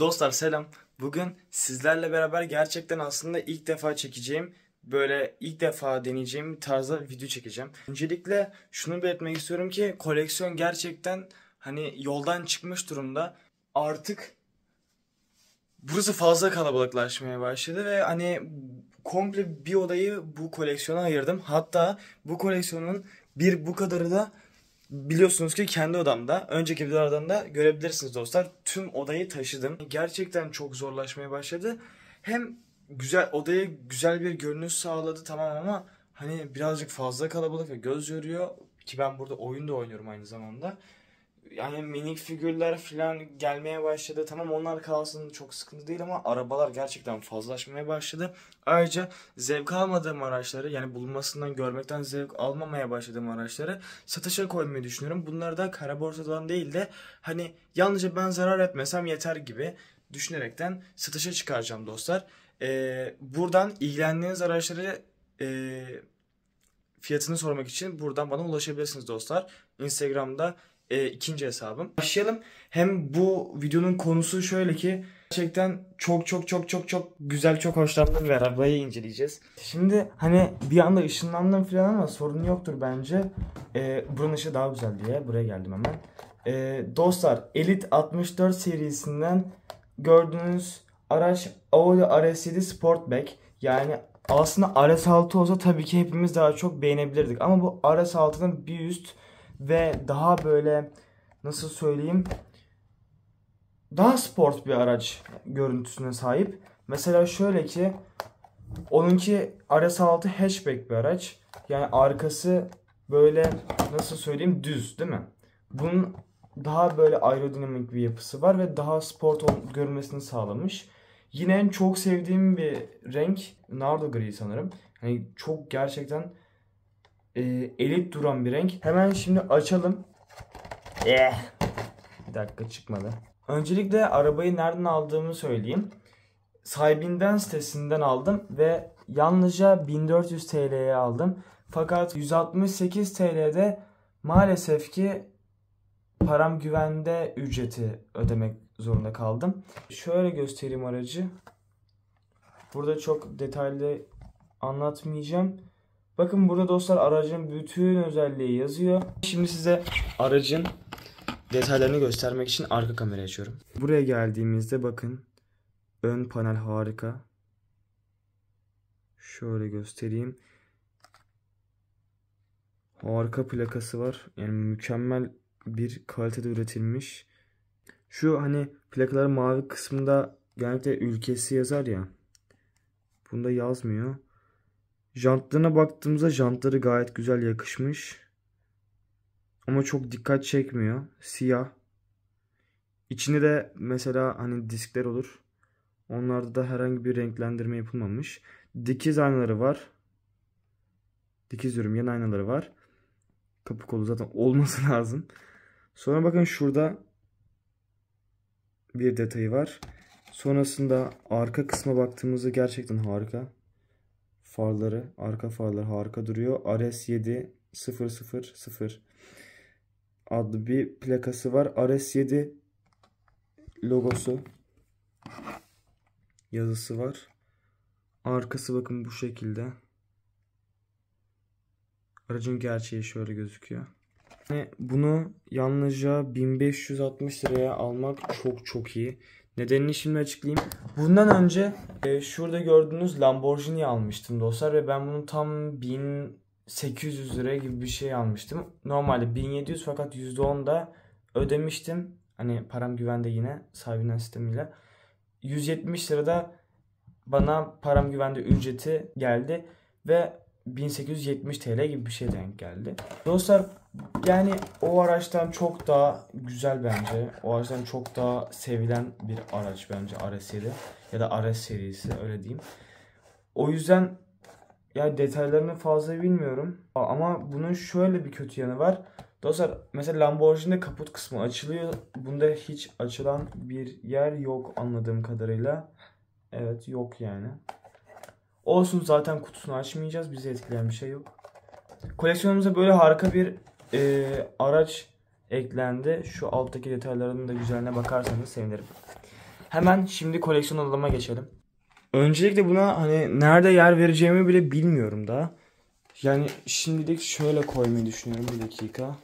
Dostlar selam. Bugün sizlerle beraber gerçekten aslında ilk defa çekeceğim, böyle ilk defa deneyeceğim bir tarzda video çekeceğim. Öncelikle şunu belirtmek istiyorum ki koleksiyon gerçekten hani yoldan çıkmış durumda. Artık burası fazla kalabalıklaşmaya başladı ve hani komple bir odayı bu koleksiyona ayırdım. Hatta bu koleksiyonun bir bu kadarı da Biliyorsunuz ki kendi odamda, önceki videolardan da görebilirsiniz dostlar. Tüm odayı taşıdım. Gerçekten çok zorlaşmaya başladı. Hem güzel odaya güzel bir görünüş sağladı tamam ama hani birazcık fazla kalabalık ve göz yoruyor ki ben burada oyun da oynuyorum aynı zamanda yani minik figürler falan gelmeye başladı. Tamam onlar kalsın çok sıkıntı değil ama arabalar gerçekten fazlaşmaya başladı. Ayrıca zevk almadığım araçları yani bulunmasından görmekten zevk almamaya başladığım araçları satışa koymayı düşünüyorum. Bunlar da kara borsadan değil de hani yalnızca ben zarar etmesem yeter gibi düşünerekten satışa çıkaracağım dostlar. Ee, buradan ilgilendiğiniz araçları e, fiyatını sormak için buradan bana ulaşabilirsiniz dostlar. Instagram'da e, ikinci hesabım. Başlayalım. Hem bu videonun konusu şöyle ki gerçekten çok çok çok çok çok güzel çok hoşlandığım bir arabayı inceleyeceğiz. Şimdi hani bir anda ışınlandım falan ama sorun yoktur bence. E, buranın ışığı daha güzel diye buraya geldim hemen. E, dostlar Elite 64 serisinden gördüğünüz araç Audi RS7 Sportback. Yani aslında RS6 olsa tabii ki hepimiz daha çok beğenebilirdik. Ama bu RS6'nın bir üst ve daha böyle nasıl söyleyeyim daha sport bir araç görüntüsüne sahip. Mesela şöyle ki onunki RS6 hatchback bir araç. Yani arkası böyle nasıl söyleyeyim düz değil mi? Bunun daha böyle aerodinamik bir yapısı var ve daha sport görmesini sağlamış. Yine en çok sevdiğim bir renk Nardo gri sanırım. Yani çok gerçekten e, elit duran bir renk. Hemen şimdi açalım. Eh. Bir dakika çıkmadı. Öncelikle arabayı nereden aldığımı söyleyeyim. Sahibinden sitesinden aldım ve yalnızca 1400 TL'ye aldım. Fakat 168 TL'de maalesef ki param güvende ücreti ödemek zorunda kaldım. Şöyle göstereyim aracı. Burada çok detaylı anlatmayacağım. Bakın burada dostlar aracın bütün özelliği yazıyor. Şimdi size aracın detaylarını göstermek için arka kamera açıyorum. Buraya geldiğimizde bakın ön panel harika. Şöyle göstereyim. Harika plakası var. Yani mükemmel bir kalitede üretilmiş. Şu hani plakaların mavi kısmında genellikle ülkesi yazar ya. Bunda yazmıyor. Jantlarına baktığımızda jantları gayet güzel yakışmış. Ama çok dikkat çekmiyor. Siyah. İçinde de mesela hani diskler olur. Onlarda da herhangi bir renklendirme yapılmamış. Dikiz aynaları var. Dikiz diyorum yan aynaları var. Kapı kolu zaten olması lazım. Sonra bakın şurada bir detayı var. Sonrasında arka kısma baktığımızda gerçekten harika farları, arka farlar harika duruyor. rs 7 000 adlı bir plakası var. rs 7 logosu yazısı var. Arkası bakın bu şekilde. Aracın gerçeği şöyle gözüküyor. Yani bunu yalnızca 1560 liraya almak çok çok iyi. Nedenini şimdi açıklayayım. Bundan önce e, şurada gördüğünüz Lamborghini almıştım dostlar ve ben bunu tam 1800 lira gibi bir şey almıştım. Normalde 1700 fakat %10 da ödemiştim. Hani param güvende yine sahibinden sistemiyle. 170 lirada bana param güvende ücreti geldi ve 1870 TL gibi bir şey denk geldi. Dostlar yani o araçtan çok daha güzel bence. O araçtan çok daha sevilen bir araç bence RS7 ya da RS serisi öyle diyeyim. O yüzden ya detaylarını fazla bilmiyorum ama bunun şöyle bir kötü yanı var. Dostlar mesela Lamborghini'de kaput kısmı açılıyor. Bunda hiç açılan bir yer yok anladığım kadarıyla. Evet yok yani. Olsun zaten kutusunu açmayacağız. Bizi etkileyen bir şey yok. Koleksiyonumuza böyle harika bir e, araç eklendi. Şu alttaki detayların da güzeline bakarsanız sevinirim. Hemen şimdi koleksiyon alıma geçelim. Öncelikle buna hani nerede yer vereceğimi bile bilmiyorum daha. Yani şimdilik şöyle koymayı düşünüyorum bir dakika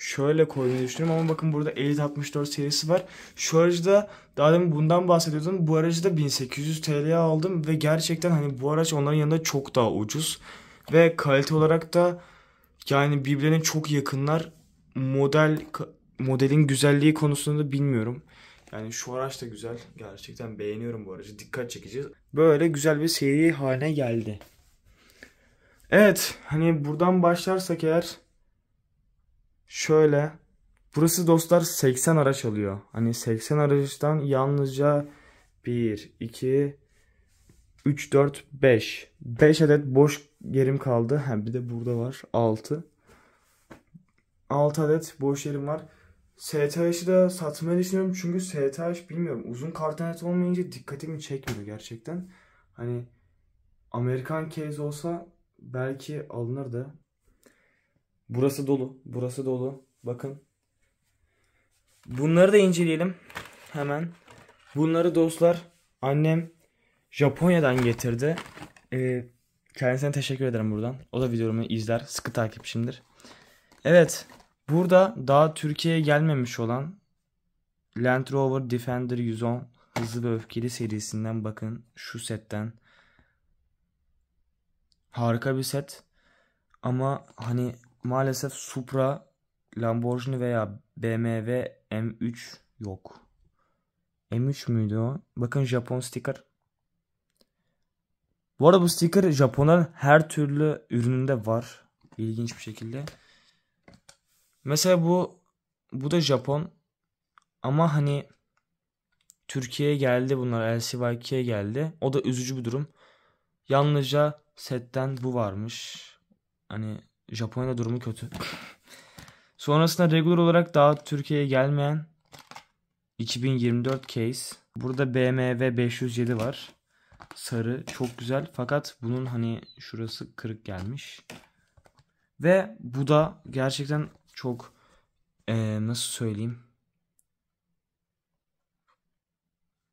şöyle koymayı düşünüyorum ama bakın burada Elite 64 serisi var. Şu aracı da daha demin bundan bahsediyordum. Bu aracı da 1800 TL'ye aldım ve gerçekten hani bu araç onların yanında çok daha ucuz. Ve kalite olarak da yani birbirine çok yakınlar. Model modelin güzelliği konusunda da bilmiyorum. Yani şu araç da güzel. Gerçekten beğeniyorum bu aracı. Dikkat çekeceğiz. Böyle güzel bir seri haline geldi. Evet hani buradan başlarsak eğer Şöyle. Burası dostlar 80 araç alıyor. Hani 80 araçtan yalnızca 1, 2, 3, 4, 5. 5 adet boş yerim kaldı. Ha, bir de burada var 6. 6 adet boş yerim var. STH'ı da satmayı düşünüyorum çünkü STH bilmiyorum uzun kartanet olmayınca dikkatimi çekmiyor gerçekten. Hani Amerikan case olsa belki alınırdı Burası dolu. Burası dolu. Bakın. Bunları da inceleyelim. Hemen. Bunları dostlar annem Japonya'dan getirdi. Ee, kendisine teşekkür ederim buradan. O da videomu izler. Sıkı takipçimdir. Evet. Burada daha Türkiye'ye gelmemiş olan Land Rover Defender 110 Hızlı ve Öfkeli serisinden bakın şu setten. Harika bir set. Ama hani maalesef Supra, Lamborghini veya BMW M3 yok. M3 müydü o? Bakın Japon sticker. Bu arada bu sticker Japonların her türlü ürününde var. İlginç bir şekilde. Mesela bu bu da Japon ama hani Türkiye'ye geldi bunlar LCYK'ye geldi. O da üzücü bir durum. Yalnızca setten bu varmış. Hani Japonya'da durumu kötü. Sonrasında regular olarak daha Türkiye'ye gelmeyen 2024 case. Burada BMW 507 var. Sarı çok güzel fakat bunun hani şurası kırık gelmiş. Ve bu da gerçekten çok ee, nasıl söyleyeyim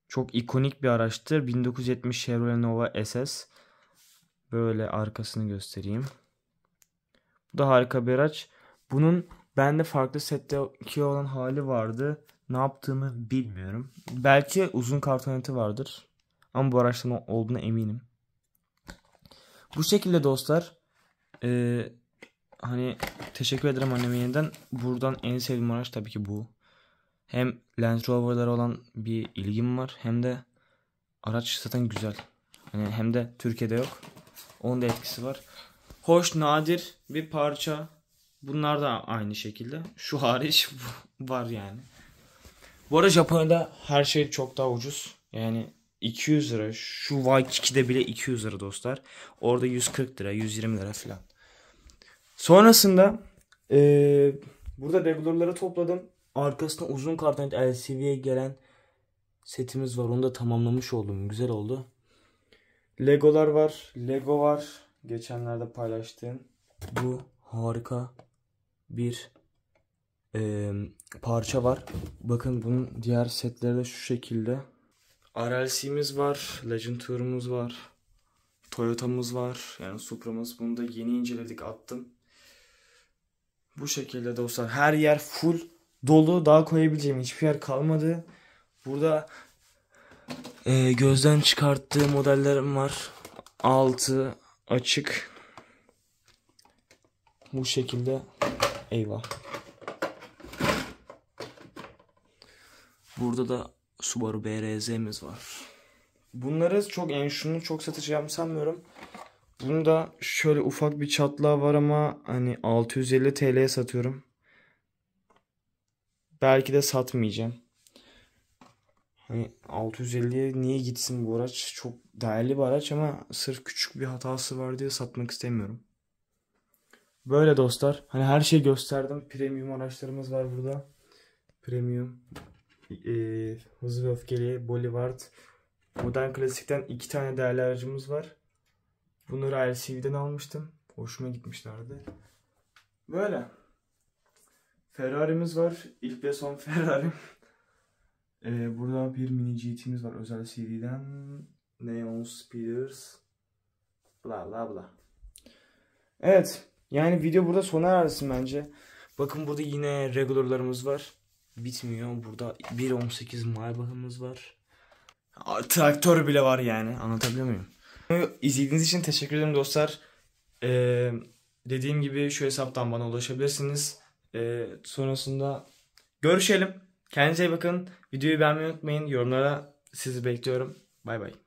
çok ikonik bir araçtır. 1970 Chevrolet Nova SS. Böyle arkasını göstereyim. Bu da harika bir araç. Bunun bende farklı setteki olan hali vardı. Ne yaptığımı bilmiyorum. Belki uzun kartoneti vardır. Ama bu araçtan olduğuna eminim. Bu şekilde dostlar. Ee, hani teşekkür ederim anneme yeniden. Buradan en sevdiğim araç tabii ki bu. Hem Land Rover'lara olan bir ilgim var. Hem de araç zaten güzel. Hani hem de Türkiye'de yok. Onun da etkisi var hoş, nadir bir parça. Bunlar da aynı şekilde. Şu hariç var yani. Bu arada Japonya'da her şey çok daha ucuz. Yani 200 lira. Şu Waikiki'de bile 200 lira dostlar. Orada 140 lira, 120 lira falan. Sonrasında ee, burada regularları topladım. Arkasında uzun kartonet LCV'ye gelen setimiz var. Onu da tamamlamış oldum. Güzel oldu. Legolar var. Lego var geçenlerde paylaştığım bu harika bir e, parça var. Bakın bunun diğer setleri de şu şekilde. RLC'miz var, Legend Tour'umuz var, Toyota'mız var. Yani Supra'mız. Bunu da yeni inceledik, attım. Bu şekilde dostlar. Her yer full dolu. Daha koyabileceğim hiçbir yer kalmadı. Burada e, gözden çıkarttığı modellerim var. 6, açık. Bu şekilde eyvah. Burada da Subaru BRZ'miz var. Bunları çok en yani şunu çok satacağımı sanmıyorum. Bunda şöyle ufak bir çatlağı var ama hani 650 TL'ye satıyorum. Belki de satmayacağım. Hani 650'ye niye gitsin bu araç? Çok değerli bir araç ama sırf küçük bir hatası var diye satmak istemiyorum. Böyle dostlar. Hani her şeyi gösterdim. Premium araçlarımız var burada. Premium. E, hızlı ve öfkeli. Bolivard. Modern klasikten iki tane değerli aracımız var. Bunları LCV'den almıştım. Hoşuma gitmişlerdi. Böyle. Ferrari'miz var. İlk ve son Ferrari'm. Ee, burada bir mini GT'miz var özel CD'den. Neon Spears Bla bla bla. Evet. Yani video burada sona ersin bence. Bakın burada yine regularlarımız var. Bitmiyor. Burada 1.18 Maybach'ımız var. Traktör bile var yani. Anlatabiliyor muyum? İzlediğiniz için teşekkür ederim dostlar. Ee, dediğim gibi şu hesaptan bana ulaşabilirsiniz. Ee, sonrasında görüşelim. Kendinize iyi bakın. Videoyu beğenmeyi unutmayın. Yorumlara sizi bekliyorum. Bay bay.